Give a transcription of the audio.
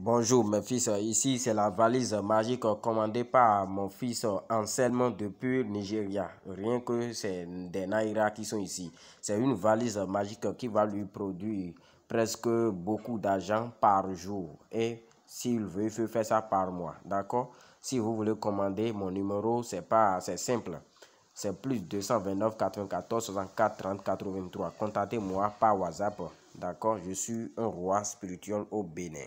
Bonjour mes fils, ici c'est la valise magique commandée par mon fils Anselmo depuis Nigeria. Rien que c'est des Naira qui sont ici. C'est une valise magique qui va lui produire presque beaucoup d'argent par jour. Et s'il veut, il faire ça par mois. D'accord Si vous voulez commander mon numéro, c'est pas c'est simple. C'est plus 229 94 64 30 83. Contactez-moi par WhatsApp. D'accord Je suis un roi spirituel au Bénin.